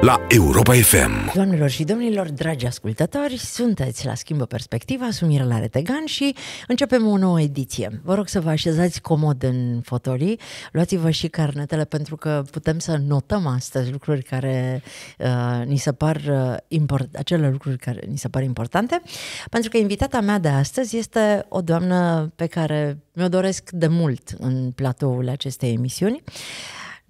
la Europa FM. Doamnelor și domnilor, dragi ascultători, sunteți la Schimbă Perspectiva, sunt Mirela Retegan și începem o nouă ediție. Vă rog să vă așezați comod în fotolii, luați-vă și carnetele pentru că putem să notăm astăzi lucruri care uh, ni se par uh, import, acele lucruri care ni se par importante, pentru că invitata mea de astăzi este o doamnă pe care mi-o doresc de mult în platoul acestei emisiuni. Uh,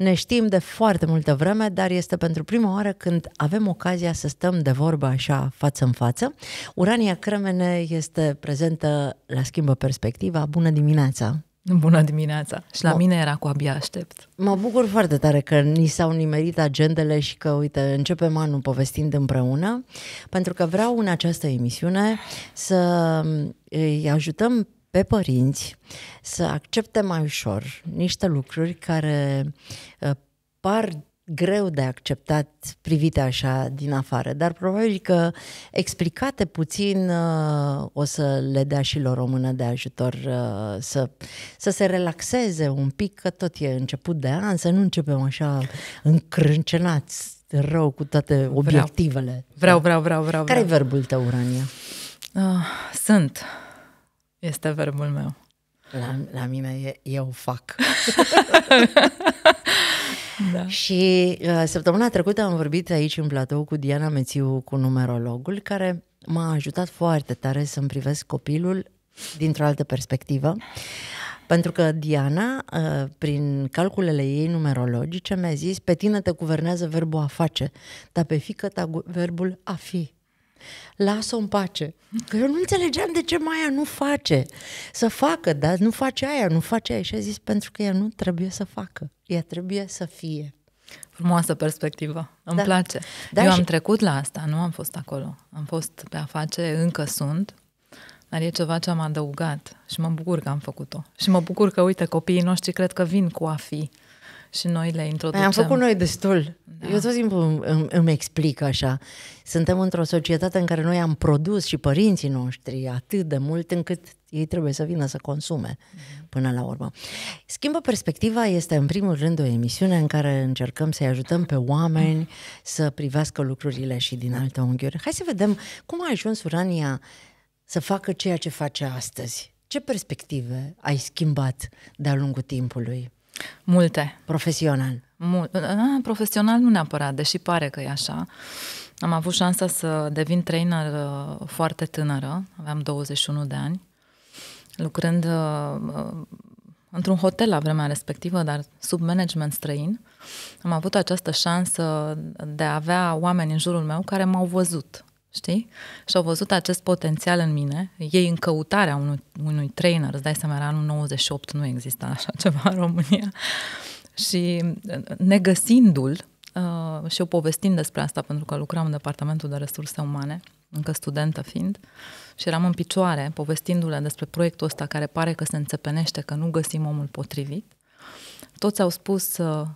ne știm de foarte multă vreme, dar este pentru prima oară când avem ocazia să stăm de vorbă așa față în față. Urania Cremene este prezentă la Schimbă Perspectiva. Bună dimineața! Bună dimineața! Și la mine era cu abia aștept. Mă bucur foarte tare că ni s-au nimerit agendele și că, uite, începem anul povestind împreună, pentru că vreau în această emisiune să mm, îi ajutăm pe părinți să accepte mai ușor niște lucruri care ă, par greu de acceptat privite așa din afară, dar probabil că explicate puțin ă, o să le dea și lor o mână de ajutor ă, să, să se relaxeze un pic, că tot e început de an, să nu începem așa încrâncenați rău cu toate obiectivele. Vreau, vreau, vreau, vreau. vreau Care-i verbul tău, Urania? Uh, sunt. Este verbul meu. La, la mine eu fac. da. Și uh, săptămâna trecută am vorbit aici în platou cu Diana Mețiu, cu numerologul, care m-a ajutat foarte tare să-mi privesc copilul dintr-o altă perspectivă. Pentru că Diana, uh, prin calculele ei numerologice, mi-a zis, pe tine te guvernează verbul a face, dar pe fică ta verbul a fi. Lasă-o în pace. Că eu nu înțelegeam de ce Maia nu face. Să facă, dar nu face aia, nu face aia. Și a zis, pentru că ea nu trebuie să facă. Ea trebuie să fie. Frumoasă perspectivă. Îmi da. place. Da, eu și... am trecut la asta, nu am fost acolo. Am fost pe face, încă sunt, dar e ceva ce am adăugat și mă bucur că am făcut-o. Și mă bucur că, uite, copiii noștri cred că vin cu a fi și noi le păi introducem. am făcut noi destul. Da. Eu tot timpul îmi, îmi explic așa. Suntem într-o societate în care noi am produs și părinții noștri atât de mult încât ei trebuie să vină să consume mhm. până la urmă. Schimbă perspectiva este în primul rând o emisiune în care încercăm să-i ajutăm pe oameni să privească lucrurile și din alte unghiuri. Hai să vedem cum a ajuns Urania să facă ceea ce face astăzi. Ce perspective ai schimbat de-a lungul timpului? Multe. Profesional mult. Profesional nu neapărat, deși pare că e așa. Am avut șansa să devin trainer uh, foarte tânără, aveam 21 de ani, lucrând uh, uh, într-un hotel la vremea respectivă, dar sub management străin. Am avut această șansă de a avea oameni în jurul meu care m-au văzut, știi? Și au văzut acest potențial în mine. Ei în căutarea unui, unui trainer, îți dai seama, era anul 98, nu exista așa ceva în România. Uh, și uh, negăsindu-l, uh, și eu povestind despre asta pentru că lucram în departamentul de resurse umane, încă studentă fiind, și eram în picioare povestindu-le despre proiectul ăsta care pare că se înțepenește, că nu găsim omul potrivit, toți au spus uh,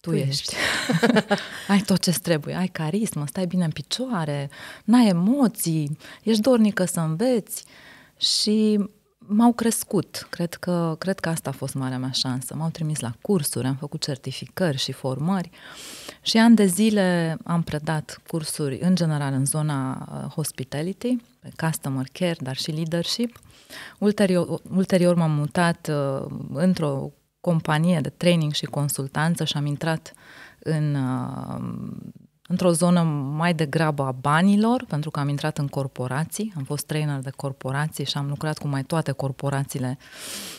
tu, tu ești. ai tot ce trebuie, ai carismă, stai bine în picioare, n-ai emoții, ești dornică să înveți și m-au crescut. Cred că, cred că asta a fost marea mea șansă. M-au trimis la cursuri, am făcut certificări și formări și ani de zile am predat cursuri în general în zona uh, hospitality, customer care, dar și leadership. Ulterior, ulterior m-am mutat uh, într-o companie de training și consultanță și am intrat în uh, într-o zonă mai degrabă a banilor, pentru că am intrat în corporații, am fost trainer de corporații și am lucrat cu mai toate corporațiile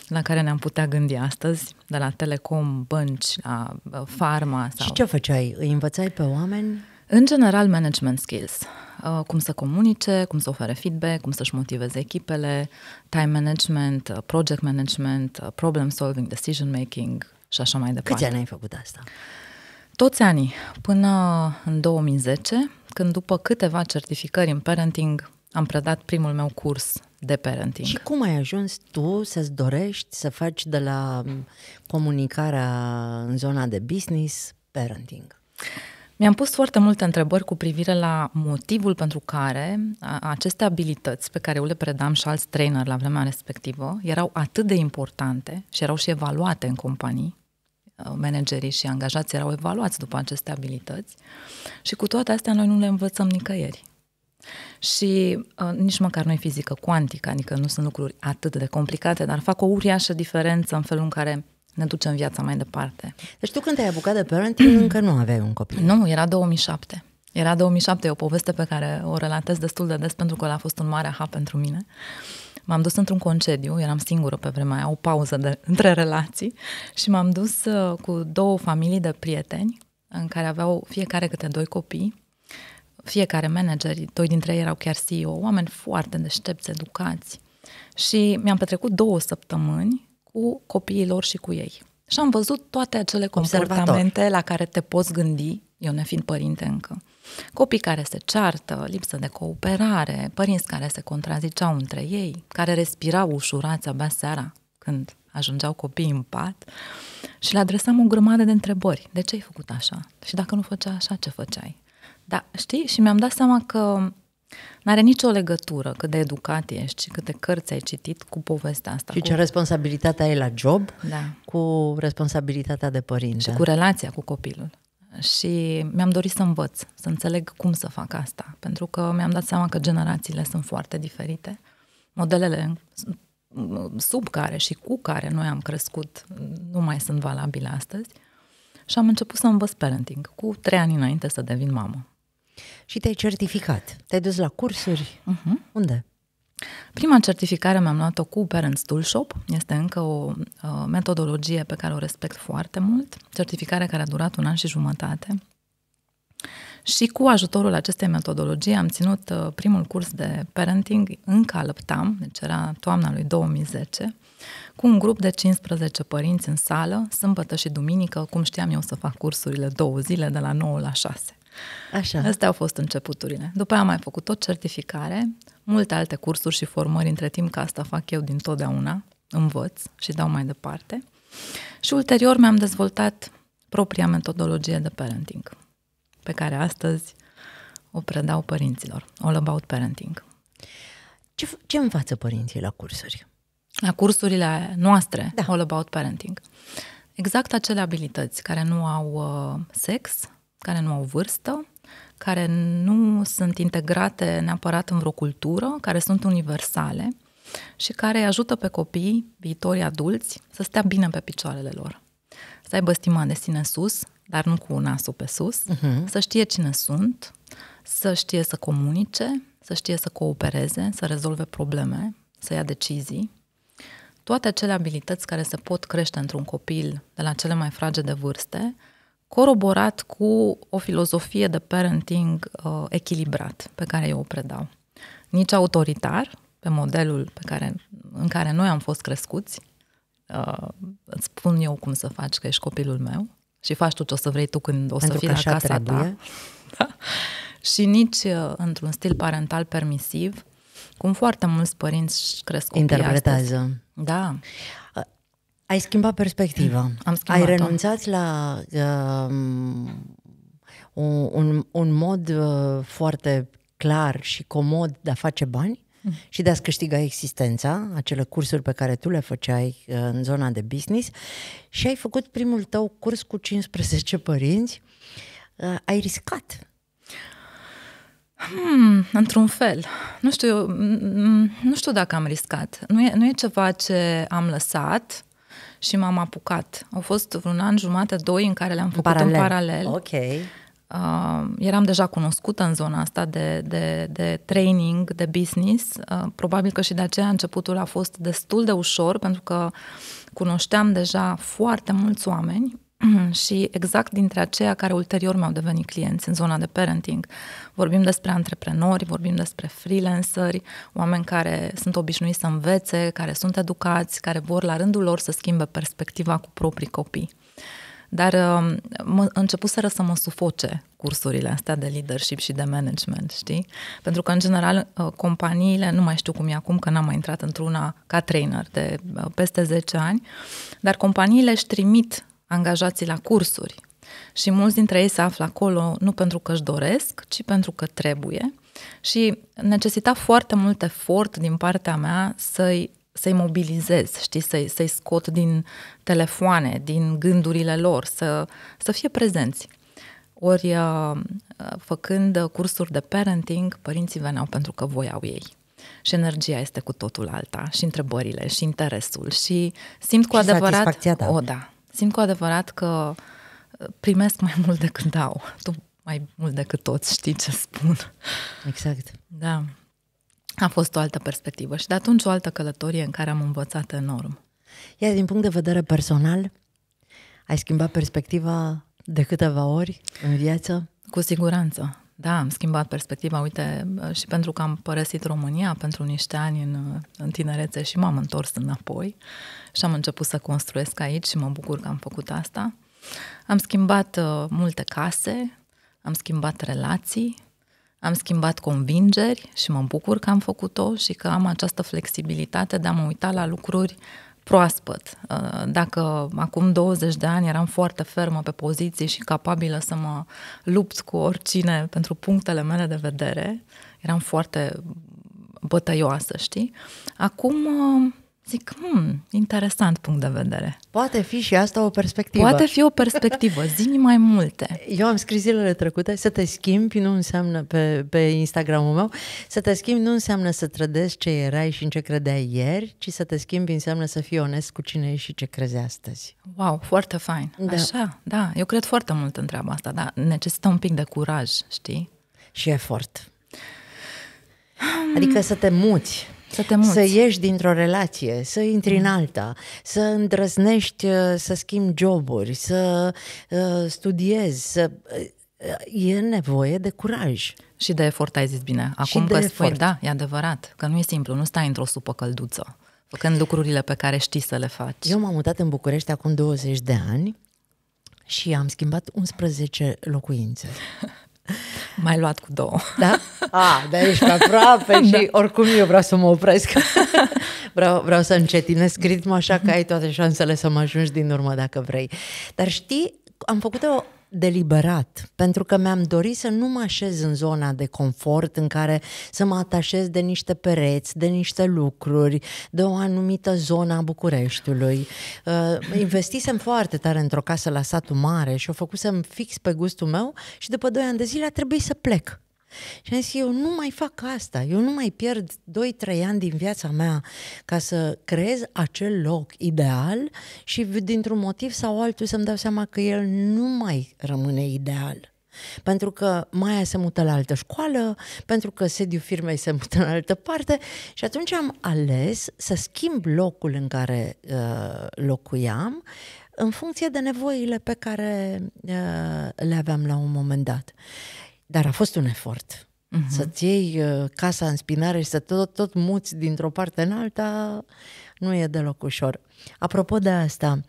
la care ne-am putea gândi astăzi, de la telecom, bănci, la uh, farma. Sau... Și ce făceai? Îi învățai pe oameni? În general, management skills. Uh, cum să comunice, cum să ofere feedback, cum să-și motiveze echipele, time management, uh, project management, problem solving, decision making și așa mai departe. Câți ani ai făcut asta? Toți anii, până în 2010, când după câteva certificări în parenting am predat primul meu curs de parenting. Și cum ai ajuns tu să-ți dorești să faci de la comunicarea în zona de business parenting? Mi-am pus foarte multe întrebări cu privire la motivul pentru care aceste abilități pe care eu le predam și alți trainer la vremea respectivă erau atât de importante și erau și evaluate în companii, Uh, managerii și angajații erau evaluați după aceste abilități și cu toate astea noi nu le învățăm nicăieri. Și uh, nici măcar nu e fizică cuantică, adică nu sunt lucruri atât de complicate, dar fac o uriașă diferență în felul în care ne ducem viața mai departe. Deci tu când te-ai apucat de parenting încă nu aveai un copil. Nu, era 2007. Era 2007, e o poveste pe care o relatez destul de des pentru că a fost un mare aha pentru mine. Uh, m-am dus într-un concediu, eram singură pe vremea aia, o pauză de, între relații și m-am dus uh, cu două familii de prieteni în care aveau fiecare câte doi copii, fiecare manageri, doi dintre ei erau chiar CEO, oameni foarte deștepți, educați și mi-am petrecut două săptămâni cu copiilor și cu ei. Și am văzut toate acele comportamente la care te poți gândi, eu ne fiind părinte încă. Copii care se ceartă, lipsă de cooperare, părinți care se contraziceau între ei, care respirau ușurați abia seara când ajungeau copiii în pat și le adresam o grămadă de întrebări. De ce ai făcut așa? Și dacă nu făcea așa, ce făceai? Da, știi? Și mi-am dat seama că nu are nicio legătură cât de educat ești și câte cărți ai citit cu povestea asta. Și cu... ce responsabilitatea ai la job, da. cu responsabilitatea de părinte. Și cu relația cu copilul și mi-am dorit să învăț, să înțeleg cum să fac asta, pentru că mi-am dat seama că generațiile sunt foarte diferite. Modelele sub care și cu care noi am crescut nu mai sunt valabile astăzi și am început să învăț parenting cu trei ani înainte să devin mamă. Și te-ai certificat. Te-ai dus la cursuri? Uh-huh. Unde? Prima certificare mi-am luat-o cu Parents Tool Shop. Este încă o uh, metodologie pe care o respect foarte mult. Certificare care a durat un an și jumătate. Și cu ajutorul acestei metodologii am ținut uh, primul curs de parenting în Calăptam, deci era toamna lui 2010, cu un grup de 15 părinți în sală, sâmbătă și duminică, cum știam eu să fac cursurile două zile de la 9 la 6. Așa. Astea au fost începuturile. După aia am mai făcut tot certificare, multe alte cursuri și formări între timp, că asta fac eu din totdeauna, învăț și dau mai departe. Și ulterior mi-am dezvoltat propria metodologie de parenting, pe care astăzi o predau părinților, All About Parenting. Ce, ce învață părinții la cursuri? La cursurile noastre, da. All About Parenting. Exact acele abilități care nu au uh, sex, care nu au vârstă, care nu sunt integrate neapărat în vreo cultură, care sunt universale și care ajută pe copii, viitorii adulți, să stea bine pe picioarele lor. Să aibă stima de sine sus, dar nu cu nasul pe sus, uh-huh. să știe cine sunt, să știe să comunice, să știe să coopereze, să rezolve probleme, să ia decizii. Toate acele abilități care se pot crește într-un copil de la cele mai frage de vârste, coroborat cu o filozofie de parenting uh, echilibrat pe care eu o predau. Nici autoritar, pe modelul pe care, în care noi am fost crescuți, uh, îți spun eu cum să faci, că ești copilul meu și faci tu ce o să vrei tu când o să fii la casa trebuie. ta. da? Și nici uh, într-un stil parental permisiv, cum foarte mulți părinți cresc copiii Interpretează. Astăzi. Da. Uh, ai schimbat perspectiva. Mm. Am schimbat Ai renunțat la uh, un, un, mod uh, foarte clar și comod de a face bani mm. și de a-ți câștiga existența, acele cursuri pe care tu le făceai uh, în zona de business și ai făcut primul tău curs cu 15 părinți. Uh, ai riscat. Hmm, într-un fel. Nu știu, mm, mm, nu știu dacă am riscat. Nu e, nu e ceva ce am lăsat și m-am apucat. Au fost vreun an jumate, doi în care le-am făcut paralel. în paralel. Ok. Uh, eram deja cunoscută în zona asta de, de, de training, de business. Uh, probabil că și de aceea începutul a fost destul de ușor, pentru că cunoșteam deja foarte mulți oameni și exact dintre aceia care ulterior mi-au devenit clienți în zona de parenting. Vorbim despre antreprenori, vorbim despre freelanceri, oameni care sunt obișnuiți să învețe, care sunt educați, care vor la rândul lor să schimbe perspectiva cu proprii copii. Dar um, mă, începuseră să mă sufoce cursurile astea de leadership și de management, știi? Pentru că, în general, uh, companiile, nu mai știu cum e acum, că n-am mai intrat într-una ca trainer de uh, peste 10 ani, dar companiile își trimit angajații la cursuri și mulți dintre ei se află acolo nu pentru că își doresc, ci pentru că trebuie și necesita foarte mult efort din partea mea să-i să-i mobilizez, știi, să-i, să scot din telefoane, din gândurile lor, să, să fie prezenți. Ori uh, făcând cursuri de parenting, părinții veneau pentru că voiau ei. Și energia este cu totul alta, și întrebările, și interesul, și simt cu și adevărat. Da. O, da, Simt cu adevărat că uh, primesc mai mult decât dau. Tu mai mult decât toți știi ce spun. Exact. Da. A fost o altă perspectivă și de atunci o altă călătorie în care am învățat enorm. Iar din punct de vedere personal, ai schimbat perspectiva de câteva ori în viață? Cu siguranță. Da, am schimbat perspectiva. Uite, uh, și pentru că am părăsit România pentru niște ani în, uh, în tinerețe și m-am întors înapoi și am început să construiesc aici și mă bucur că am făcut asta. Am schimbat uh, multe case, am schimbat relații, am schimbat convingeri și mă bucur că am făcut-o și că am această flexibilitate de a mă uita la lucruri proaspăt. Uh, dacă acum 20 de ani eram foarte fermă pe poziție și capabilă să mă lupt cu oricine pentru punctele mele de vedere, eram foarte bătăioasă, știi? Acum uh, Zic, hmm, interesant punct de vedere. Poate fi și asta o perspectivă. Poate fi o perspectivă, zi mai multe. Eu am scris zilele trecute, să te schimbi nu înseamnă pe, pe Instagramul meu, să te schimbi nu înseamnă să trădezi ce erai și în ce credeai ieri, ci să te schimbi înseamnă să fii onest cu cine ești și ce crezi astăzi. Wow, foarte fain. Da. Așa, da, eu cred foarte mult în treaba asta, dar necesită un pic de curaj, știi? Și efort. Adică să te muți să te muți. Să ieși dintr-o relație, să intri mm. în alta, să îndrăznești, uh, să schimbi joburi, să uh, studiezi, să... Uh, e nevoie de curaj. Și de efort, ai zis bine. Acum și că de păi spui, efort. da, e adevărat, că nu e simplu, nu stai într-o supă călduță, făcând lucrurile pe care știi să le faci. Eu m-am mutat în București acum 20 de ani și am schimbat 11 locuințe. Mai luat cu două. Da? A, dar ești pe aproape da. și oricum eu vreau să mă opresc. vreau, vreau să încetinesc ritmul așa că ai toate șansele să mă ajungi din urmă dacă vrei. Dar știi, am făcut o deliberat, pentru că mi-am dorit să nu mă așez în zona de confort în care să mă atașez de niște pereți, de niște lucruri, de o anumită zonă a Bucureștiului. Uh, investisem foarte tare într-o casă la satul mare și o făcusem fix pe gustul meu și după 2 ani de zile a trebuit să plec. Și am zis, eu nu mai fac asta, eu nu mai pierd 2-3 ani din viața mea ca să creez acel loc ideal și dintr-un motiv sau altul să-mi dau seama că el nu mai rămâne ideal. Pentru că Maia se mută la altă școală, pentru că sediul firmei se mută în altă parte și atunci am ales să schimb locul în care uh, locuiam în funcție de nevoile pe care uh, le aveam la un moment dat. Dar a fost un efort. Uh-huh. Să-ți iei uh, casa în spinare și să tot, tot muți dintr-o parte în alta nu e deloc ușor. Apropo de asta,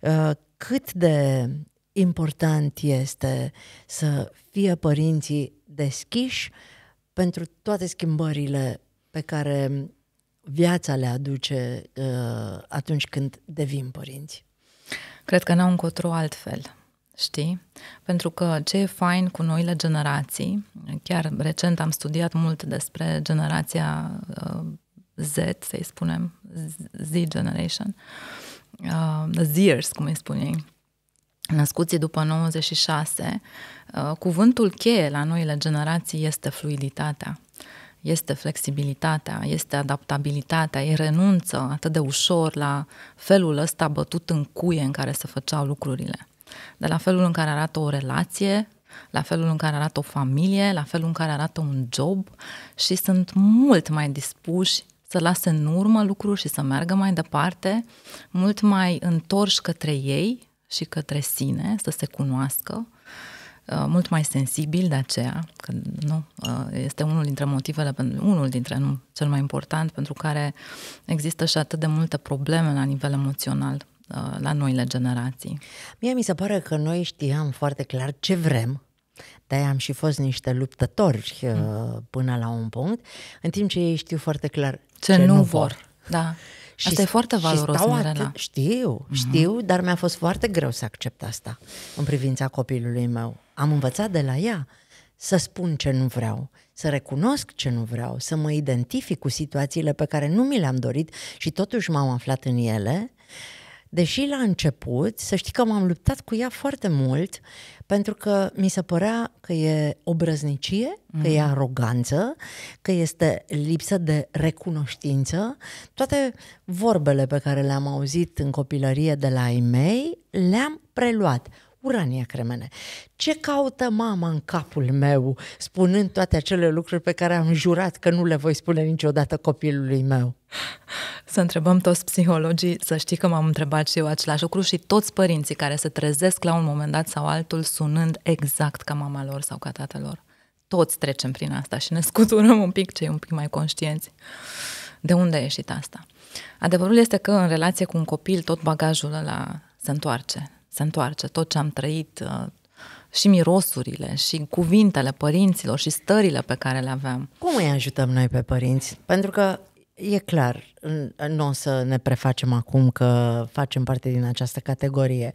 uh, cât de important este să fie părinții deschiși pentru toate schimbările pe care viața le aduce uh, atunci când devin părinți? Cred că n-au încotro altfel știi? Pentru că ce e fain cu noile generații, chiar recent am studiat mult despre generația uh, Z, să-i spunem, Z Generation, uh, Zers, cum îi spun ei, născuții după 96, uh, cuvântul cheie la noile generații este fluiditatea este flexibilitatea, este adaptabilitatea, e renunță atât de ușor la felul ăsta bătut în cuie în care se făceau lucrurile de la felul în care arată o relație, la felul în care arată o familie, la felul în care arată un job și sunt mult mai dispuși să lase în urmă lucruri și să meargă mai departe, mult mai întorși către ei și către sine, să se cunoască, uh, mult mai sensibil de aceea, că nu, uh, este unul dintre motivele, unul dintre, nu, cel mai important, pentru care există și atât de multe probleme la nivel emoțional Uh, la noile generații. Mie mi se pare că noi știam foarte clar ce vrem, de am și fost niște luptători uh, mm. până la un punct, în timp ce ei știu foarte clar ce, ce nu vor. vor. Da. Și asta e foarte valoros, stau Mirela. Atât, știu, mhm. știu, mm-hmm. dar mi-a fost foarte greu să accept asta în privința copilului meu. Am învățat de la ea să spun ce nu vreau, să recunosc ce nu vreau, să mă identific cu situațiile pe care nu mi le-am dorit și totuși m-am aflat în ele. Uh, Deși la început, să știi că m-am luptat cu ea foarte mult, pentru că mi se părea că e obrăznicie, mm că e mm. aroganță, că este lipsă de recunoștință. Toate vorbele pe care le-am auzit în copilărie de la ei mei le-am preluat. Urania Cremene, ce caută mama în capul meu spunând toate acele lucruri pe care am jurat că nu le voi spune niciodată copilului meu? Să întrebăm toți psihologii, să știi că m-am întrebat și eu același lucru și toți părinții care se trezesc la un moment dat sau altul sunând exact ca mama lor sau ca lor. Toți trecem prin asta și ne scuturăm un pic cei un pic mai conștienți. De unde a ieșit asta? Adevărul este că în relație cu un copil tot bagajul ăla se întoarce se întoarce tot ce am trăit, uh, și mirosurile, și cuvintele părinților, și stările pe care le aveam. Cum îi ajutăm noi pe părinți? Pentru că E clar, nu o să ne prefacem acum că facem parte din această categorie.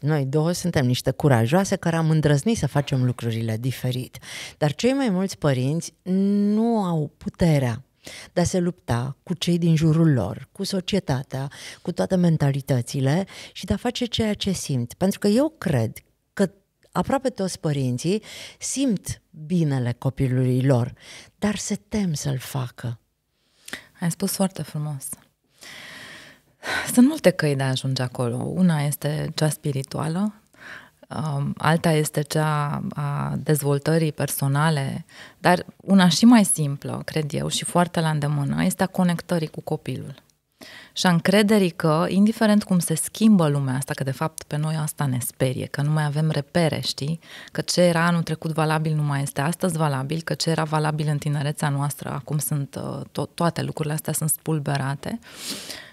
Noi două suntem niște curajoase care am îndrăznit să facem lucrurile diferit. Dar cei mai mulți părinți nu au puterea de a se lupta cu cei din jurul lor, cu societatea, cu toate mentalitățile și de a face ceea ce simt. Pentru că eu cred că aproape toți părinții simt binele copilului lor, dar se tem să-l facă. Ai spus foarte frumos. Sunt multe căi de a ajunge acolo. Una este cea spirituală, Um, alta este cea a dezvoltării personale, dar una și mai simplă, cred eu, și foarte la îndemână, este a conectării cu copilul și a încrederii că, indiferent cum se schimbă lumea asta, că de fapt pe noi asta ne sperie, că nu mai avem repere, știi? Că ce era anul trecut valabil nu mai este astăzi valabil, că ce era valabil în tinerețea noastră, acum sunt uh, to- toate lucrurile astea sunt spulberate.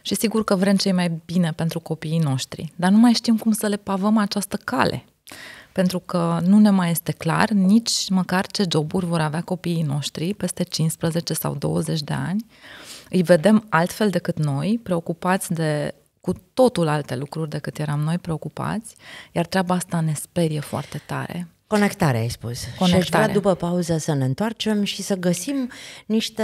Și sigur că vrem cei mai bine pentru copiii noștri, dar nu mai știm cum să le pavăm această cale pentru că nu ne mai este clar nici măcar ce joburi vor avea copiii noștri peste 15 sau 20 de ani îi vedem altfel decât noi, preocupați de cu totul alte lucruri decât eram noi preocupați, iar treaba asta ne sperie foarte tare. Conectare, ai spus. Conectare. Și aș vrea după pauză să ne întoarcem și să găsim niște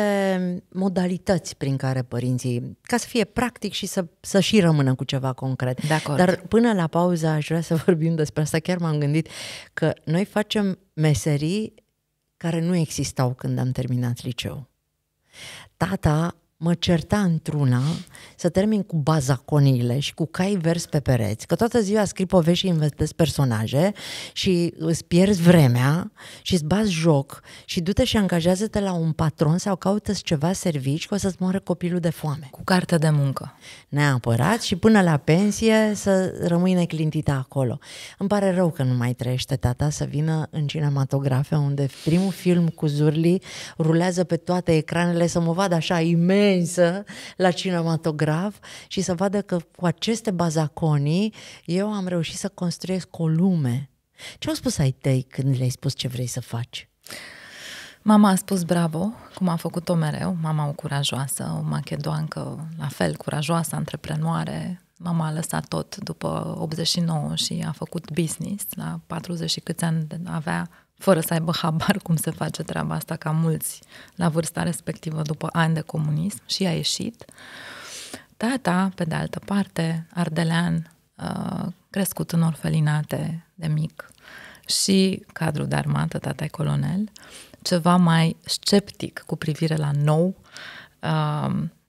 modalități prin care părinții, ca să fie practic și să, să și rămână cu ceva concret. De-acord. Dar până la pauză aș vrea să vorbim despre asta. Chiar m-am gândit că noi facem meserii care nu existau când am terminat liceu. Tata mă certa într-una să termin cu bazaconile și cu cai vers pe pereți, că toată ziua scrii povești și inventez personaje și îți pierzi vremea și îți bați joc și du-te și angajează-te la un patron sau caută ceva servici că o să-ți moară copilul de foame. Cu carte de muncă. Neapărat și până la pensie să rămâi neclintită acolo. Îmi pare rău că nu mai trăiește tata să vină în cinematografe unde primul film cu Zurli rulează pe toate ecranele să mă vadă așa imens imensă la cinematograf și să vadă că cu aceste bazaconii eu am reușit să construiesc o lume. Ce au spus ai tăi când le-ai spus ce vrei să faci? Mama a spus bravo, cum a făcut-o mereu, mama o curajoasă, o machedoancă, la fel, curajoasă, antreprenoare. Mama a lăsat tot după 89 și a făcut business. La 40 și câți ani avea, fără să aibă habar cum se face treaba asta, ca mulți la vârsta respectivă, după ani de comunism, și a ieșit. Tata, pe de altă parte, ardelean, uh, crescut în orfelinate de mic și cadru de armată, tata e colonel, ceva mai sceptic cu privire la nou. Uh,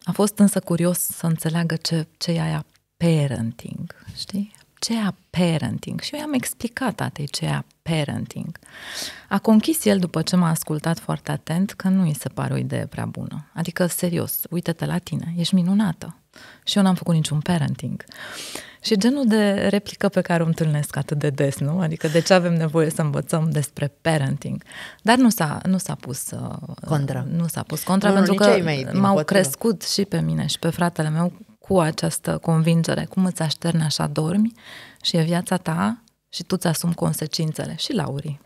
a fost însă curios să înțeleagă ce, ce e aia parenting, știi? Ce e parenting? Și eu i-am explicat tatei ce e parenting. A conchis el după ce m-a ascultat foarte atent că nu îi se pare o idee prea bună. Adică, serios, uită te la tine, ești minunată. Și eu n-am făcut niciun parenting. Și genul de replică pe care o întâlnesc atât de des, nu? Adică de ce avem nevoie să învățăm despre parenting? Dar nu s-a, nu s-a pus uh, contra. Nu s-a pus contra nu, pentru nu, că mei, m-au potrivă. crescut și pe mine și pe fratele meu cu această convingere. Cum îți așterne așa dormi și e viața ta și tu ți asumi consecințele. Și Laurii.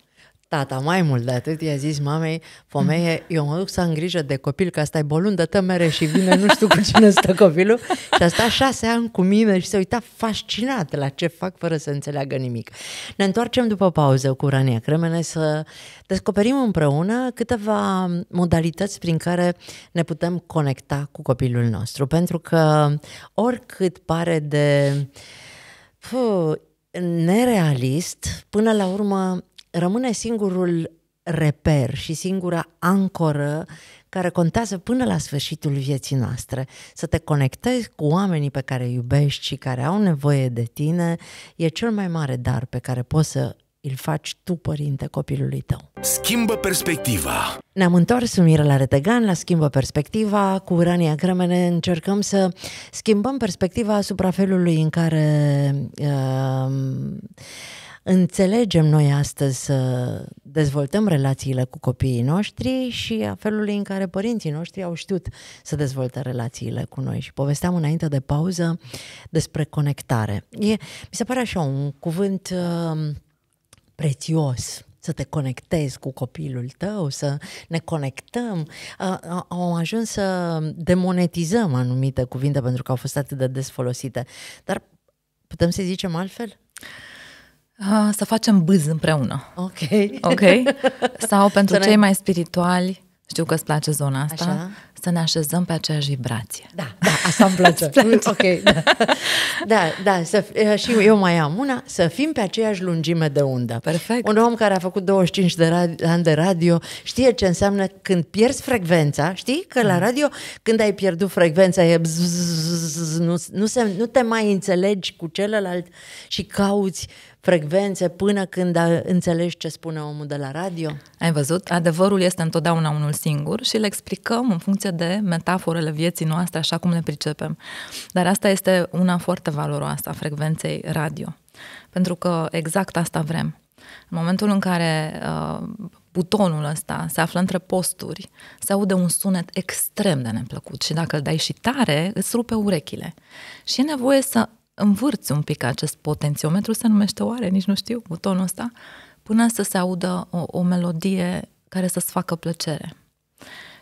Tata, mai mult de atât, i-a zis mamei, fomeie, eu mă duc să am grijă de copil, că asta e bolundă de tămere și vine, nu știu cu cine stă copilul. Și a stat șase ani cu mine și se uita fascinat la ce fac fără să înțeleagă nimic. Ne întoarcem după pauză cu Rania Cremene să descoperim împreună câteva modalități prin care ne putem conecta cu copilul nostru. Pentru că oricât pare de... Puh, nerealist, până la urmă rămâne singurul reper și singura ancoră care contează până la sfârșitul vieții noastre. Să te conectezi cu oamenii pe care iubești și care au nevoie de tine e cel mai mare dar pe care poți să îl faci tu, părinte, copilului tău. Schimbă perspectiva! Ne-am întors, sunt la Retegan, la Schimbă perspectiva. Cu Urania Cremene încercăm să schimbăm perspectiva asupra felului în care uh, înțelegem noi astăzi să dezvoltăm relațiile cu copiii noștri și a felului în care părinții noștri au știut să dezvolte relațiile cu noi. Și povesteam înainte de pauză despre conectare. E, mi se pare așa un cuvânt... Uh, prețios să te conectezi cu copilul tău, să ne conectăm. Au ajuns să demonetizăm anumite cuvinte pentru că au fost atât de des folosite. Dar putem să zicem altfel? Să facem bâz împreună. Ok. Ok. Sau pentru să cei ne... mai spirituali, știu că îți place zona asta, Așa. să ne așezăm pe aceeași vibrație. Da, da, asta îmi place. place. Ok, da. da, da să, și eu mai am una, să fim pe aceeași lungime de undă. Perfect. Un om care a făcut 25 de radio, ani de radio știe ce înseamnă când pierzi frecvența, știi? Că la radio, când ai pierdut frecvența, e bzzz, nu, nu, se, nu te mai înțelegi cu celălalt și cauți frecvențe până când înțelegi ce spune omul de la radio? Ai văzut? Adevărul este întotdeauna unul singur și le explicăm în funcție de metaforele vieții noastre, așa cum le pricepem. Dar asta este una foarte valoroasă a frecvenței radio. Pentru că exact asta vrem. În momentul în care uh, butonul ăsta se află între posturi, se aude un sunet extrem de neplăcut și dacă îl dai și tare, îți rupe urechile. Și e nevoie să învârți un pic acest potențiometru, se numește oare, nici nu știu, butonul ăsta, până să se audă o, o melodie care să-ți facă plăcere.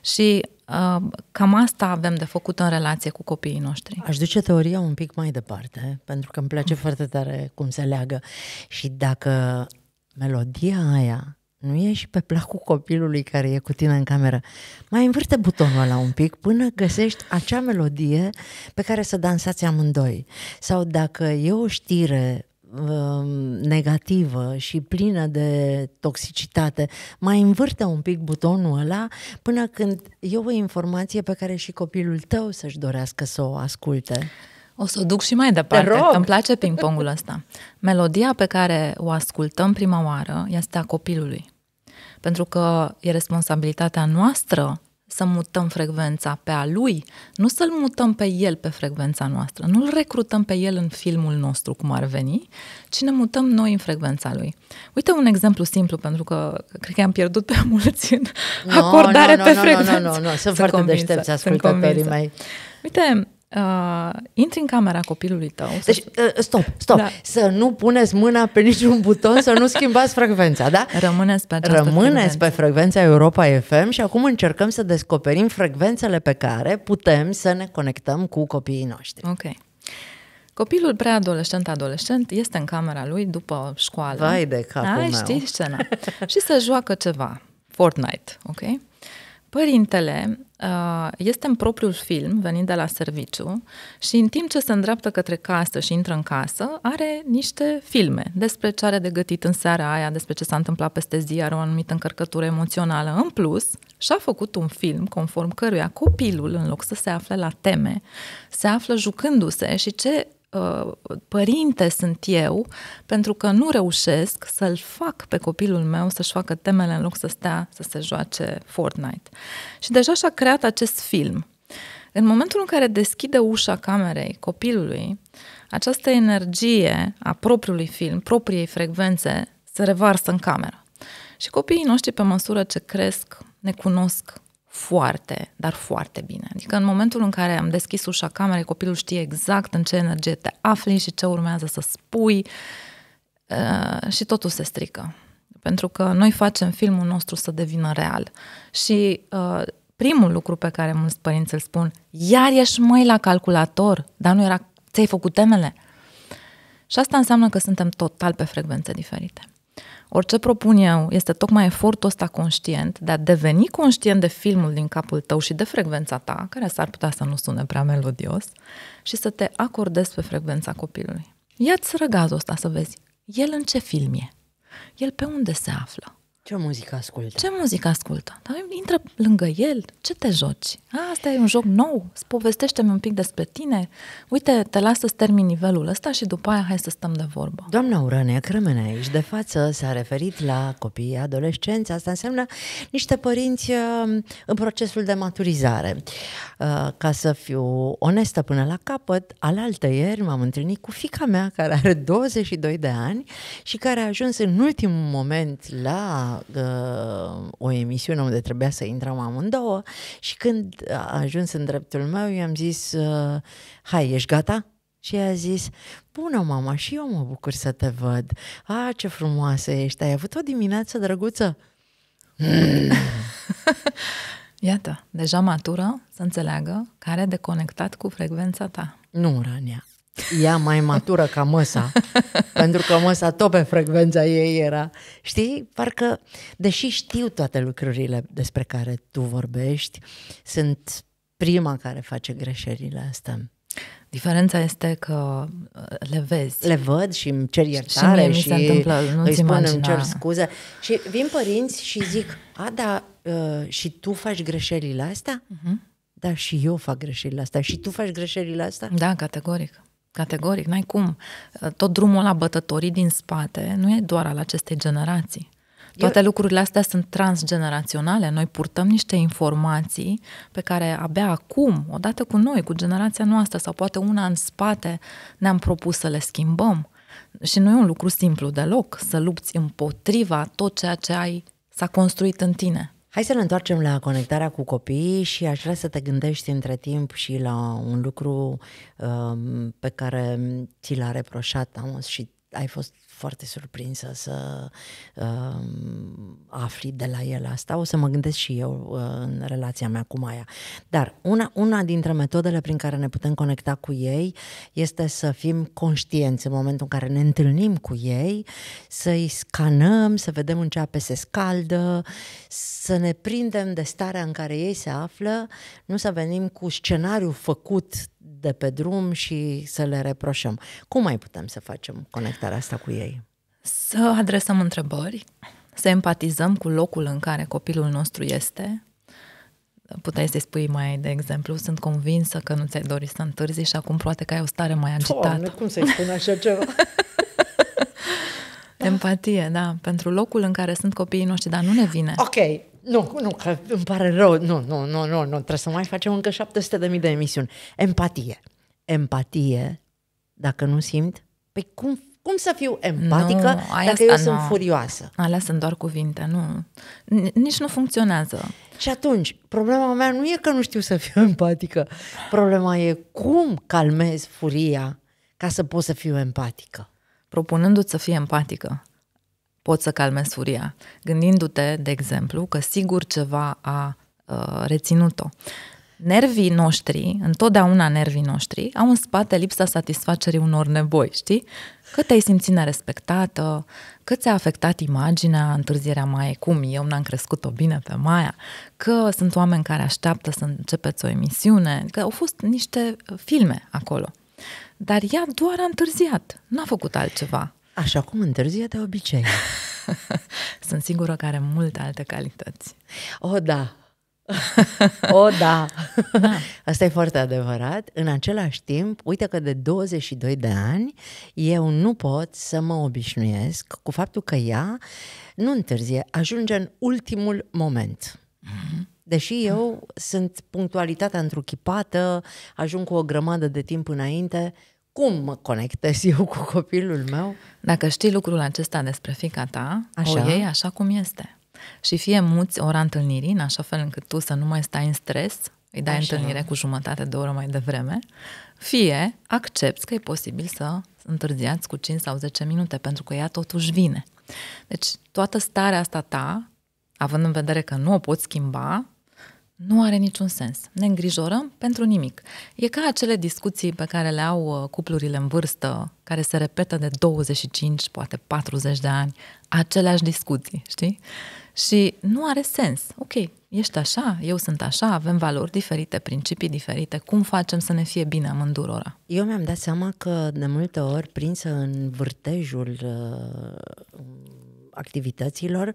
Și uh, cam asta avem de făcut în relație cu copiii noștri. Aș duce teoria un pic mai departe, pentru că îmi place mm. foarte tare cum se leagă. Și dacă melodia aia nu și pe placul copilului care e cu tine în cameră. Mai învârte butonul ăla un pic până găsești acea melodie pe care să dansați amândoi. Sau dacă e o știre um, negativă și plină de toxicitate, mai învârte un pic butonul ăla până când e o informație pe care și copilul tău să-și dorească să o asculte. O să o duc și mai departe. Îmi place ping-pongul ăsta. Melodia pe care o ascultăm prima oară este a copilului pentru că e responsabilitatea noastră să mutăm frecvența pe a lui, nu să-l mutăm pe el pe frecvența noastră, nu-l recrutăm pe el în filmul nostru, cum ar veni, ci ne mutăm noi în frecvența lui. Uite un exemplu simplu, pentru că cred că am pierdut pe mulți în no, acordare no, no, pe no, frecvență. Nu, no, nu, no, nu, no, sunt, sunt foarte deștepți ascultătorii mei. Uite, uh, intri în camera copilului tău. Deci, uh, stop, stop. Da. Să nu puneți mâna pe niciun buton, să nu schimbați frecvența, da? Rămâneți pe această Rămâneți frecvență. pe frecvența Europa FM și acum încercăm să descoperim frecvențele pe care putem să ne conectăm cu copiii noștri. Ok. Copilul preadolescent-adolescent este în camera lui după școală. Vai de capul Ai, meu. Știi scena. și să joacă ceva. Fortnite, ok? Părintele uh, este în propriul film, venind de la serviciu, și în timp ce se îndreaptă către casă și intră în casă, are niște filme despre ce are de gătit în seara aia, despre ce s-a întâmplat peste zi, are o anumită încărcătură emoțională. În plus, și-a făcut un film conform căruia copilul, în loc să se afle la teme, se află jucându-se și ce Uh, părinte sunt eu pentru că nu reușesc să-l fac pe copilul meu să-și facă temele în loc să stea să se joace Fortnite. Și deja și-a creat acest film. În momentul în care deschide ușa camerei copilului, această energie a propriului film, propriei frecvențe, se revarsă în cameră. Și copiii noștri, pe măsură ce cresc, ne cunosc foarte, dar foarte bine. Adică în momentul în care am deschis ușa camerei, copilul știe exact în ce energie te afli și ce urmează să spui uh, și totul se strică. Pentru că noi facem filmul nostru să devină real. Și uh, primul lucru pe care mulți părinți îl spun, iar ești mai la calculator, dar nu era, ți-ai făcut temele. Și asta înseamnă că suntem total pe frecvențe diferite. Orice propun eu este tocmai efortul ăsta conștient de a deveni conștient de filmul din capul tău și de frecvența ta, care s-ar putea să nu sune prea melodios, și să te acordezi pe frecvența copilului. Ia-ți răgazul ăsta să vezi. El în ce film e? El pe unde se află? Ce muzică ascultă? Ce muzică ascultă? Dar intră lângă el, ce te joci? Asta e un joc nou, povestește-mi un pic despre tine. Uite, te las să-ți termin nivelul ăsta și după aia hai să stăm de vorbă. Doamna Urănea Crămene aici de față s-a referit la copii, adolescenți, asta înseamnă niște părinți um, în procesul de maturizare. Uh, ca să fiu onestă până la capăt, alaltă ieri m-am întâlnit cu fica mea care are 22 de ani și care a ajuns în ultimul moment la uh, o emisiune unde trebuia să intrăm amândouă și când a ajuns în dreptul meu, i-am zis, uh, hai, ești gata? Și a zis, bună mama, și eu mă bucur să te văd. A, ce frumoasă ești, ai avut o dimineață drăguță? Mm. Iată, deja matură să înțeleagă care de conectat cu frecvența ta. Nu, Rania, ea mai matură ca măsa, pentru că măsa tot pe frecvența ei era. Știi, parcă, deși știu toate lucrurile despre care tu vorbești, sunt prima care face greșelile astea. Diferența este că uh, le vezi. Le văd și îmi cer iertare și, și se întâmplă, nu îi spun, îmi cer da. scuze. Și vin părinți și zic, a, da, uh, și tu faci greșelile astea? Uh-huh. Da, și eu fac greșelile astea. Și tu faci greșelile astea? Da, categoric. Categoric, n-ai cum. Tot drumul la bătătorii din spate nu e doar al acestei generații. Toate Eu... lucrurile astea sunt transgeneraționale. Noi purtăm niște informații pe care abia acum, odată cu noi, cu generația noastră sau poate una în spate, ne-am propus să le schimbăm. Și nu e un lucru simplu deloc să lupți împotriva tot ceea ce ai s-a construit în tine. Hai să ne întoarcem la conectarea cu copiii și aș vrea să te gândești între timp și la un lucru uh, pe care ți l-a reproșat Amos și ai fost foarte surprinsă să uh, afli de la el asta. O să mă gândesc și eu uh, în relația mea cu Maia. Dar una, una dintre metodele prin care ne putem conecta cu ei este să fim conștienți în momentul în care ne întâlnim cu ei, să-i scanăm, să vedem în ce ape se scaldă, să ne prindem de starea în care ei se află, nu să venim cu scenariul făcut de pe drum și să le reproșăm. Cum mai putem să facem conectarea asta cu ei? Să adresăm întrebări, să empatizăm cu locul în care copilul nostru este. Puteai să-i spui mai, de exemplu, sunt convinsă că nu ți-ai dorit să întârzi și acum poate că ai o stare mai agitată. Doamne, cum să-i spun așa ceva? Empatie, da, pentru locul în care sunt copiii noștri, dar nu ne vine. Ok, nu, nu, că îmi pare rău. Nu, nu, nu, nu, nu. Trebuie să mai facem încă 700.000 de emisiuni. Empatie. Empatie, dacă nu simt, păi cum, cum să fiu empatică nu, dacă asta, eu nu. sunt furioasă? Alea sunt doar cuvinte, nu. Nici nu funcționează. Și atunci, problema mea nu e că nu știu să fiu empatică. Problema e cum calmez furia ca să pot să fiu empatică. Propunându-ți să fii empatică poți să calmezi furia. Gândindu-te, de exemplu, că sigur ceva a uh, reținut-o. Nervii noștri, întotdeauna nervii noștri, au în spate lipsa satisfacerii unor nevoi, știi? Că te-ai simțit nerespectată, că ți-a afectat imaginea, întârzierea mai cum eu n-am crescut-o bine pe Maia, că sunt oameni care așteaptă să începeți o emisiune, că au fost niște filme acolo. Dar ea doar a întârziat, n-a făcut altceva. Așa cum întârzie de obicei. Sunt sigură că are multe alte calități. O, da! o, da! da. Asta e foarte adevărat. În același timp, uite că de 22 de ani eu nu pot să mă obișnuiesc cu faptul că ea nu întârzie, ajunge în ultimul moment. Mm-hmm. Deși eu mm. sunt punctualitatea întruchipată, ajung cu o grămadă de timp înainte, cum mă conectez eu cu copilul meu? Dacă știi lucrul acesta despre fica ta, așa? o iei așa cum este. Și fie muți ora întâlnirii, în așa fel încât tu să nu mai stai în stres, îi dai așa. întâlnire cu jumătate de oră mai devreme, fie accepti că e posibil să întârziați cu 5 sau 10 minute, pentru că ea totuși vine. Deci toată starea asta ta, având în vedere că nu o poți schimba, nu are niciun sens. Ne îngrijorăm pentru nimic. E ca acele discuții pe care le au uh, cuplurile în vârstă, care se repetă de 25, poate 40 de ani, aceleași discuții, știi? Și nu are sens. Ok, ești așa, eu sunt așa, avem valori diferite, principii diferite, cum facem să ne fie bine amândurora? Eu mi-am dat seama că de multe ori, prinsă în vârtejul uh, activităților,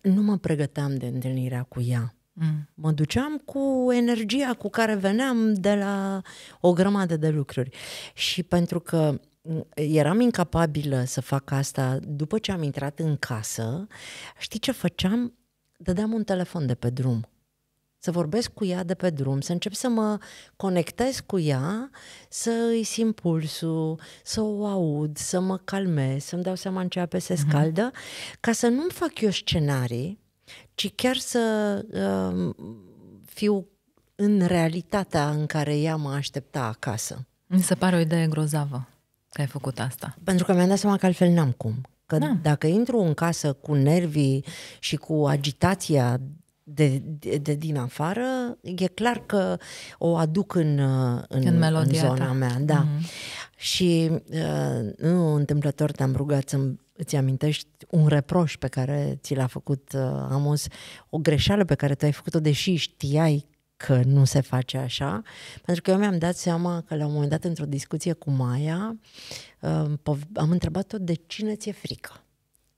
nu mă pregăteam de întâlnirea cu ea. Mm. Mă duceam cu energia cu care veneam de la o grămadă de lucruri. Și pentru că mm, eram incapabilă să fac asta după ce am intrat în casă, știi ce făceam? Dădeam un telefon de pe drum. Să vorbesc cu ea de pe drum, să încep să mă conectez cu ea, să îi simt pulsul, să o aud, să mă calmez, să-mi dau seama în ce apă se mhm. scaldă, mm-hmm. ca să nu-mi fac eu scenarii ci chiar să um, fiu în realitatea în care ea mă aștepta acasă. Mi se pare o idee grozavă că ai făcut asta. Pentru că mi-am dat seama că altfel n-am cum. Că da. dacă intru în casă cu nervii și cu agitația de, de, de din afară, e clar că o aduc în, în, în, în zona ta. mea. Da. Mm-hmm. Și uh, nu întâmplător te-am rugat să-mi îți amintești un reproș pe care ți l-a făcut uh, Amos, o greșeală pe care tu ai făcut-o, deși știai că nu se face așa, pentru că eu mi-am dat seama că la un moment dat, într-o discuție cu Maia, uh, am întrebat-o de cine ți-e frică.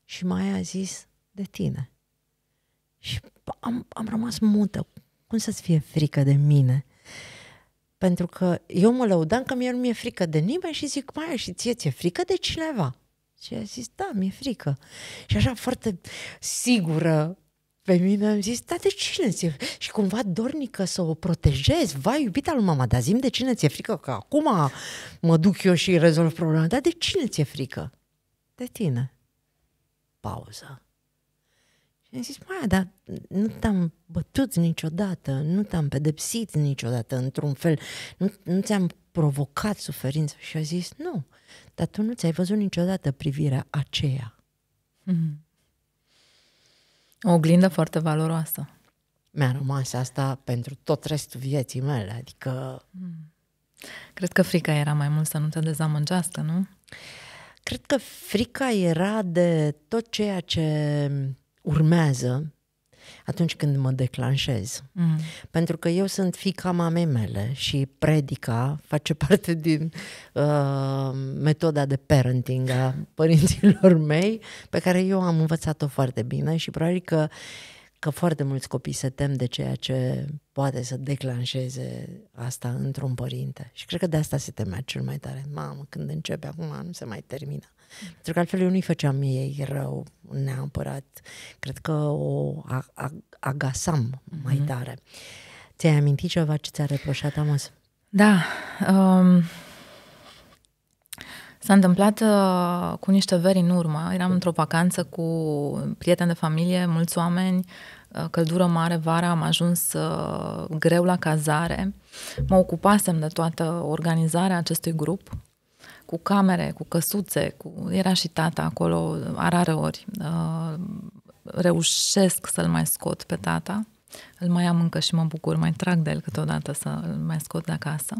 Și Maia a zis, de tine. Și am, am rămas mută. Cum să-ți fie frică de mine? Pentru că eu mă lăudam că mie nu mi-e frică de nimeni și zic, Maia, și ție ți-e frică de cineva. Și a zis, da, mi-e frică. Și așa foarte sigură pe mine am zis, da, de cine ți-e Și cumva dornică să o protejez. Vai, iubita lui mama, dar zim de cine ți-e frică? Că acum mă duc eu și rezolv problema. Dar de cine ți-e frică? De tine. Pauză. Și am zis, mai, dar nu te-am bătut niciodată, nu te-am pedepsit niciodată într-un fel, nu, nu ți-am provocat suferință. Și a zis, nu, dar tu nu ți-ai văzut niciodată privirea aceea. Mm-hmm. O oglindă foarte valoroasă. Mi-a rămas asta pentru tot restul vieții mele, adică... Mm. Cred că frica era mai mult să nu te dezamăgească, nu? Cred că frica era de tot ceea ce urmează, atunci când mă declanșez. Mm. Pentru că eu sunt fica mamei mele și predica face parte din uh, metoda de parenting a părinților mei, pe care eu am învățat-o foarte bine și probabil că că foarte mulți copii se tem de ceea ce poate să declanșeze asta într-un părinte. Și cred că de asta se temea cel mai tare. Mamă, când începe acum, nu se mai termină. Pentru că altfel eu nu-i făceam ei rău neapărat. Cred că o agasam mm-hmm. mai mhm. tare. Ți-ai amintit ceva ce ți-a reproșat Amos? Da. Um, s-a întâmplat uh, cu niște veri în urmă. Eram într-o vacanță cu prieteni de familie, mulți oameni, uh, căldură mare vara, am ajuns uh, greu la cazare. Mă ocupasem de toată organizarea acestui grup cu camere, cu căsuțe, cu... era și tata acolo, arare ori. Uh, reușesc să-l mai scot pe tata. Îl mai am încă și mă bucur, mai trag de el câteodată să l mai scot de acasă.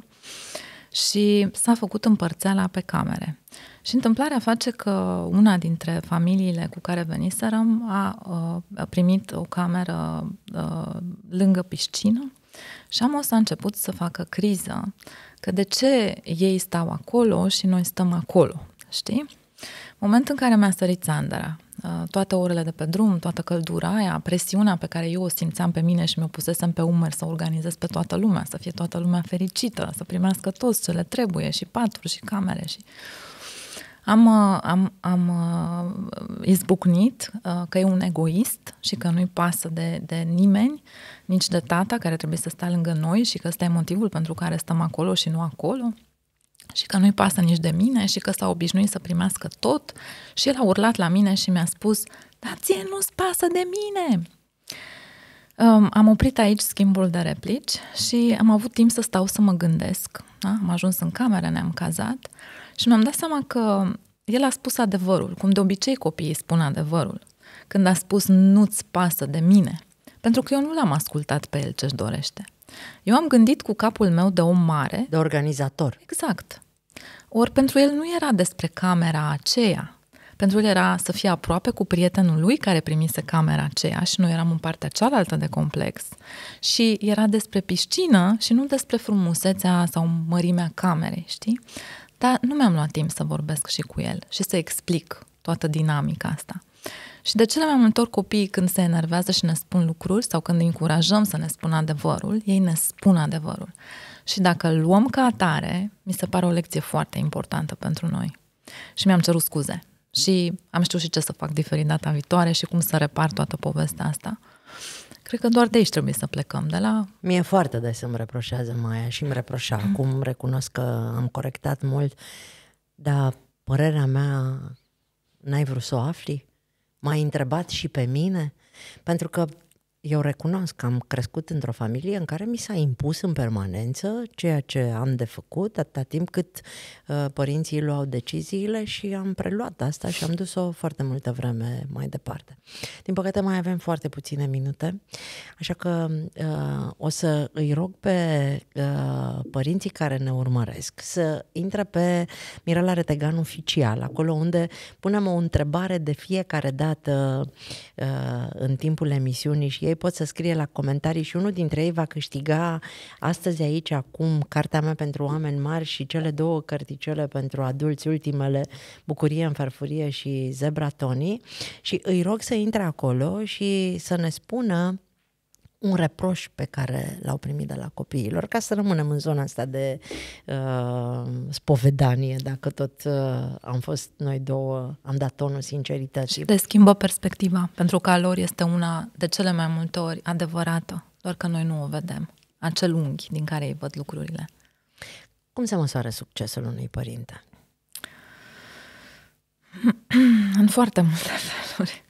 Și s-a făcut împărțeala pe camere. Și întâmplarea face că una dintre familiile cu care veniserăm a, uh, a primit o cameră a, uh, lângă piscină și am o să a început să facă criză Că de ce ei stau acolo și noi stăm acolo, știi? Momentul în care mi-a sărit țandăra, uh, toate orele de pe drum, toată căldura aia, presiunea pe care eu o simțeam pe mine și mi-o pusesem pe umăr să organizez pe toată lumea, să fie toată lumea fericită, să primească toți ce le trebuie și paturi și camere și... Uh, Uh, am, am, am uh, izbucnit uh, că e un egoist și că nu-i pasă de, de nimeni, nici de tata care trebuie să stea lângă noi și că ăsta e motivul pentru care stăm acolo și nu acolo și că nu-i pasă nici de mine și că s-a obișnuit să primească tot și el a urlat la mine și mi-a spus, dar ție nu-ți pasă de mine! Um, am oprit aici schimbul de replici și am avut timp să stau să mă gândesc. Da? Am ajuns în cameră, ne-am cazat și mi-am dat seama că el a spus adevărul, cum de obicei copiii spun adevărul. Când a spus nu-ți pasă de mine, pentru că eu nu l-am ascultat pe el ce-și dorește. Eu am gândit cu capul meu de om mare. De organizator. Exact. Ori pentru el nu era despre camera aceea. Pentru el era să fie aproape cu prietenul lui care primise camera aceea și noi eram în partea cealaltă de complex. Și era despre piscină și nu despre frumusețea sau mărimea camerei, știi? Dar nu mi-am luat timp să vorbesc și cu el și să explic toată dinamica asta. Și de cele mai multe ori copiii când se enervează și ne spun lucruri sau când îi încurajăm să ne spună adevărul, ei ne spun adevărul. Și dacă îl luăm ca atare, mi se pare o lecție foarte importantă pentru noi. Și mi-am cerut scuze. Și am știut și ce să fac diferit data viitoare și cum să repar toată povestea asta. Cred că doar de aici trebuie să plecăm, de la... Mie foarte des îmi reproșează Maia și îmi reproșa. Mm. Acum recunosc că am corectat mult, dar părerea mea n-ai vrut să o afli? M-ai întrebat și pe mine? Pentru că eu recunosc că am crescut într-o familie în care mi s-a impus în permanență ceea ce am de făcut, atâta timp cât uh, părinții luau deciziile și am preluat asta și am dus-o foarte multă vreme mai departe. Din păcate mai avem foarte puține minute, așa că uh, o să îi rog pe uh, părinții care ne urmăresc să intre pe Mirela Retegan oficial, acolo unde punem o întrebare de fiecare dată uh, în timpul emisiunii și ei pot să scrie la comentarii și unul dintre ei va câștiga astăzi aici, acum, cartea mea pentru oameni mari și cele două cărticele pentru adulți, ultimele, Bucurie în farfurie și Zebra Tony și îi rog să intre acolo și să ne spună un reproș pe care l-au primit de la copiilor, ca să rămânem în zona asta de uh, spovedanie, dacă tot uh, am fost noi două, am dat tonul sincerității. Și le schimbă perspectiva, pentru că a lor este una de cele mai multe ori adevărată, doar că noi nu o vedem, acel unghi din care ei văd lucrurile. Cum se măsoară succesul unui părinte? în foarte multe feluri.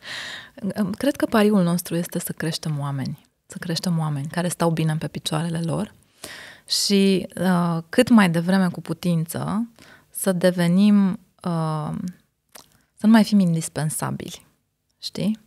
Cred că pariul nostru este să creștem oameni să creștem oameni care stau bine pe picioarele lor și uh, cât mai devreme cu putință să devenim, uh, să nu mai fim indispensabili, știi?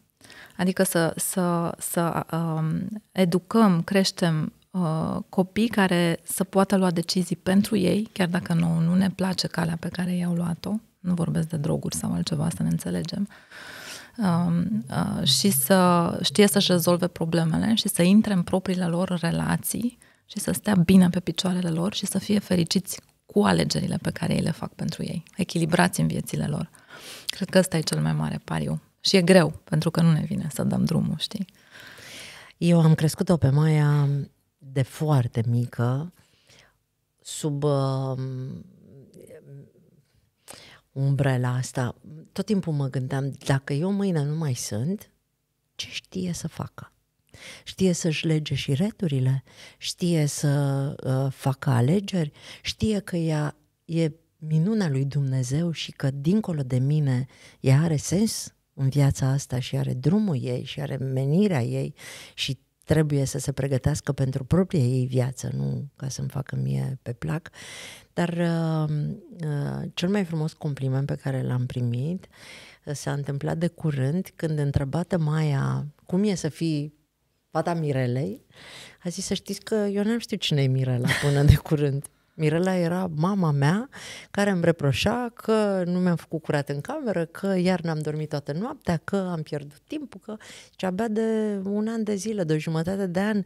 Adică să, să, să uh, educăm, creștem uh, copii care să poată lua decizii pentru ei, chiar dacă nouă nu ne place calea pe care i-au luat-o, nu vorbesc de droguri sau altceva, să ne înțelegem, uh, Um, uh, și să știe să-și rezolve problemele și să intre în propriile lor relații și să stea bine pe picioarele lor și să fie fericiți cu alegerile pe care ei le fac pentru ei, echilibrați în viețile lor. Cred că ăsta e cel mai mare pariu. Și e greu, pentru că nu ne vine să dăm drumul, știi? Eu am crescut-o pe Maia de foarte mică, sub uh, umbrela asta. Tot timpul mă gândeam, dacă eu mâine nu mai sunt, ce știe să facă? Știe să-și lege și returile, știe să uh, facă alegeri, știe că ea e minunea lui Dumnezeu și că dincolo de mine ea are sens în viața asta și are drumul ei și are menirea ei și trebuie să se pregătească pentru propria ei viață, nu ca să-mi facă mie pe plac. Dar uh, uh, cel mai frumos compliment pe care l-am primit uh, s-a întâmplat de curând când întrebată Maia cum e să fii fata Mirelei, a zis să știți că eu n-am știut cine e Mirela până de curând. Mirela era mama mea care îmi reproșa că nu mi-am făcut curat în cameră, că iar n-am dormit toată noaptea, că am pierdut timpul, că ce abia de un an de zile, de o jumătate de an,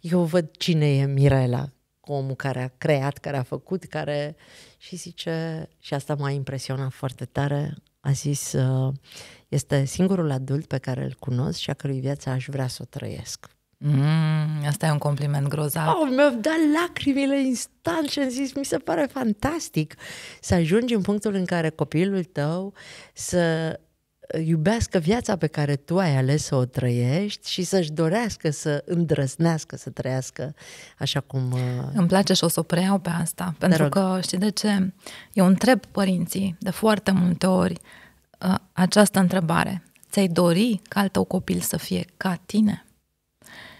eu văd cine e Mirela, omul care a creat, care a făcut, care... Și zice, și asta m-a impresionat foarte tare, a zis, uh, este singurul adult pe care îl cunosc și a cărui viață aș vrea să o trăiesc. Mm, asta e un compliment grozav. Oh, mi-au dat lacrimile instant și am zis, mi se pare fantastic să ajungi în punctul în care copilul tău să iubească viața pe care tu ai ales să o trăiești și să-și dorească să îndrăznească să trăiască așa cum... Uh, Îmi place și o să o preiau pe asta, pentru că știi de ce? Eu întreb părinții de foarte multe ori uh, această întrebare. Ți-ai dori ca al tău copil să fie ca tine?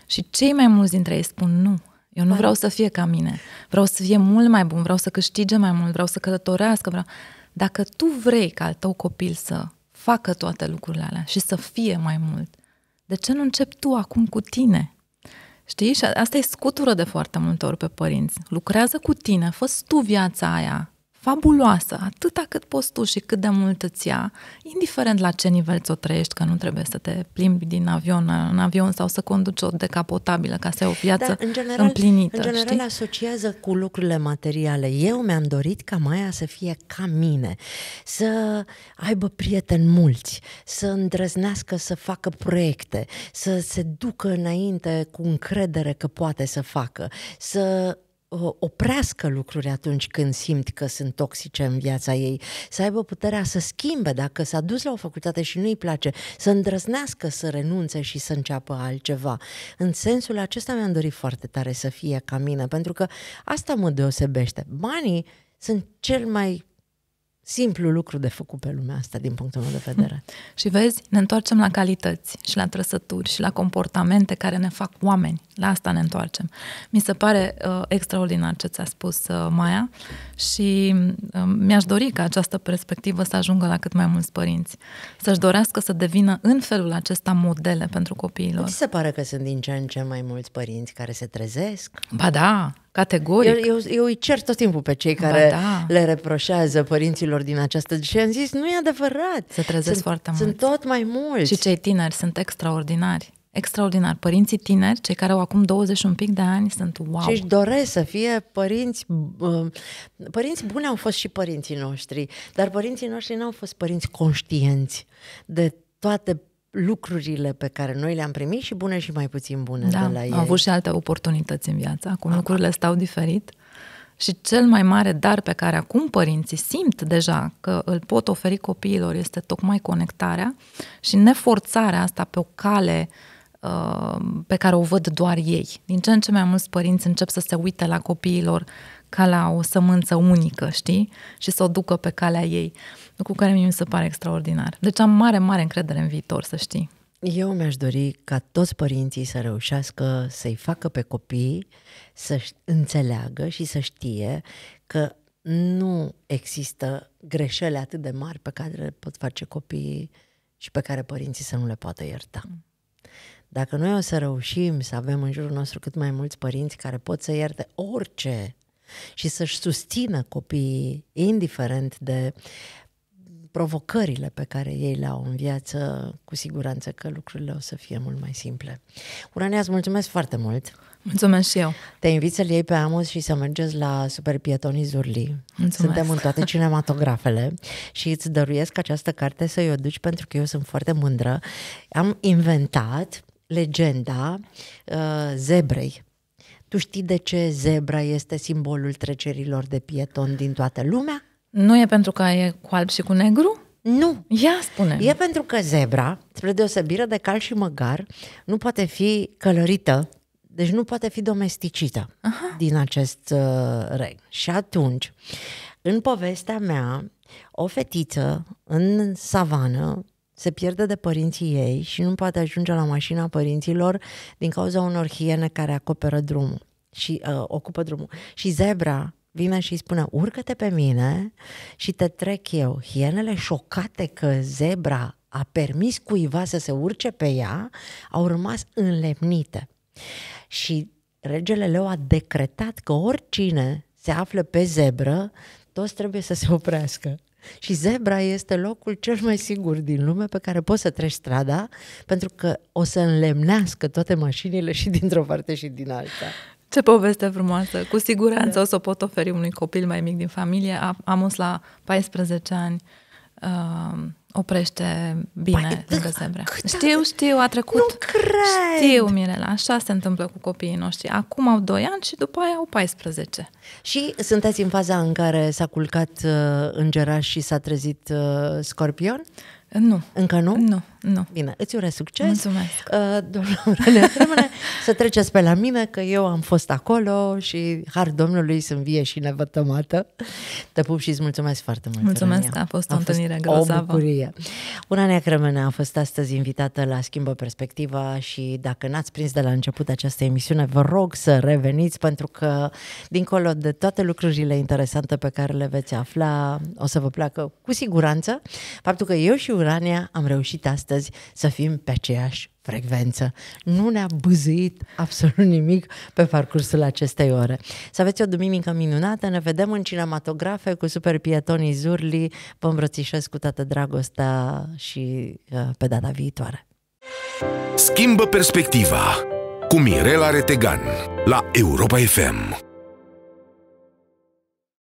Și cei mai mulți dintre ei spun nu. Eu nu da. vreau să fie ca mine. Vreau să fie mult mai bun, vreau să câștige mai mult, vreau să călătorească. Vreau... Dacă tu vrei ca al tău copil să facă toate lucrurile alea și să fie mai mult, de ce nu începi tu acum cu tine? Știi? Și asta e scutură de foarte multe ori pe părinți. Lucrează cu tine, fă tu viața aia fabuloasă, atâta cât poți tu și cât de mult îți ia, indiferent la ce nivel ți-o trăiești, că nu trebuie să te plimbi din avion în avion sau să conduci o decapotabilă ca să ai o viață da, în general, împlinită. În general știi? asociază cu lucrurile materiale. Eu mi-am dorit ca Maia să fie ca mine, să aibă prieteni mulți, să îndrăznească să facă proiecte, să se ducă înainte cu încredere că poate să facă, să oprească lucruri atunci când simt că sunt toxice în viața ei, să aibă puterea să schimbe dacă s-a dus la o facultate și nu i place, să îndrăznească să renunțe și să înceapă altceva. În sensul acesta mi-am dorit foarte tare să fie ca mine, pentru că asta mă deosebește. Banii sunt cel mai simplu lucru de făcut pe lumea asta, din punctul meu de vedere. Și vezi, ne întoarcem la calități și la trăsături și la comportamente care ne fac oameni. La asta ne întoarcem. Mi se pare uh, extraordinar ce ți-a spus uh, Maia și uh, mi-aș dori ca această perspectivă să ajungă la cât mai mulți părinți. Să-și dorească să devină în felul acesta modele pentru copiilor. Nu se pare că sunt din ce în ce mai mulți părinți care se trezesc? Ba da, Categoric. Eu, eu, eu îi cer tot timpul pe cei care ba, da. le reproșează părinților din această și am zis, nu e adevărat. Se trezesc sunt, foarte mult. Sunt tot mai mulți. Și cei tineri sunt extraordinari extraordinar. Părinții tineri, cei care au acum 20 un pic de ani, sunt wow. Și își doresc să fie părinți... Uh, părinți buni au fost și părinții noștri, dar părinții noștri nu au fost părinți conștienți de toate lucrurile pe care noi le-am primit și bune și mai puțin bune da, de la ei. Am avut și alte oportunități în viață, acum Aha. lucrurile stau diferit. Și cel mai mare dar pe care acum părinții simt deja că îl pot oferi copiilor este tocmai conectarea și neforțarea asta pe o cale uh, pe care o văd doar ei. Din ce în ce mai mulți părinți încep să se uite la copiilor ca la o sămânță unică, știi? Și să o ducă pe calea ei. Uh, cu care mi se pare extraordinar. Deci am mare, mare încredere în viitor, să știi. Eu mi-aș dori ca toți părinții să reușească să-i facă pe copii să înțeleagă și să știe că nu există greșele atât de mari pe care le pot face copiii și pe care părinții să nu le poată ierta. Mm. Dacă noi o să reușim să avem în jurul nostru cât mai mulți părinți care pot să ierte orice și să-și susțină copiii, indiferent de provocările pe care ei le au în viață, cu siguranță că lucrurile o să fie mult mai simple. Urania, îți mulțumesc foarte mult! Mulțumesc și eu! Te invit să-l iei pe Amos și să mergeți la Pietoni Zurli. Mulțumesc. Suntem în toate cinematografele și îți dăruiesc această carte să-i o duci pentru că eu sunt foarte mândră. Am inventat legenda uh, zebrei tu știi de ce zebra este simbolul trecerilor de pieton din toată lumea? Nu e pentru că e cu alb și cu negru? Nu. Ia spune. E pentru că zebra, spre deosebire de cal și măgar, nu poate fi călărită, deci nu poate fi domesticită Aha. din acest uh, reg. Și atunci, în povestea mea, o fetiță în savană se pierde de părinții ei și nu poate ajunge la mașina părinților din cauza unor hiene care acoperă drumul și uh, ocupă drumul. Și zebra vine și îi spune, urcă-te pe mine și te trec eu. Hienele șocate că zebra a permis cuiva să se urce pe ea, au rămas înlemnite. Și regele leu a decretat că oricine se află pe zebră, toți trebuie să se oprească. Și zebra este locul cel mai sigur din lume pe care poți să treci strada, pentru că o să înlemnească toate mașinile și dintr-o parte și din alta. Ce poveste frumoasă! Cu siguranță da. o să o pot oferi unui copil mai mic din familie. Amos la 14 ani uh, oprește bine Pai, lângă zebre. Știu, știu, a trecut. Nu cred! Știu, Mirela, așa se întâmplă cu copiii noștri. Acum au 2 ani și după aia au 14. Și sunteți în faza în care s-a culcat uh, îngeraș și s-a trezit uh, scorpion? Nu. Încă nu? Nu nu. Bine, îți urez succes. Mulțumesc. Uh, domnule, rămâne să treceți pe la mine, că eu am fost acolo și, har Domnului, sunt vie și nevătămată. Te pup și îți mulțumesc foarte mult. Mulțumesc, Rania. a fost o a întâlnire grozavă. O bucurie. Urania Crămâne a fost astăzi invitată la Schimbă Perspectiva și dacă n-ați prins de la început această emisiune, vă rog să reveniți pentru că, dincolo de toate lucrurile interesante pe care le veți afla, o să vă placă cu siguranță faptul că eu și Urania am reușit astăzi astăzi să fim pe aceeași frecvență. Nu ne-a buzit absolut nimic pe parcursul acestei ore. Să aveți o duminică minunată, ne vedem în cinematografe cu super pietonii Zurli, vă îmbrățișez cu toată dragostea și uh, pe data viitoare. Schimbă perspectiva cu Mirela Retegan la Europa FM.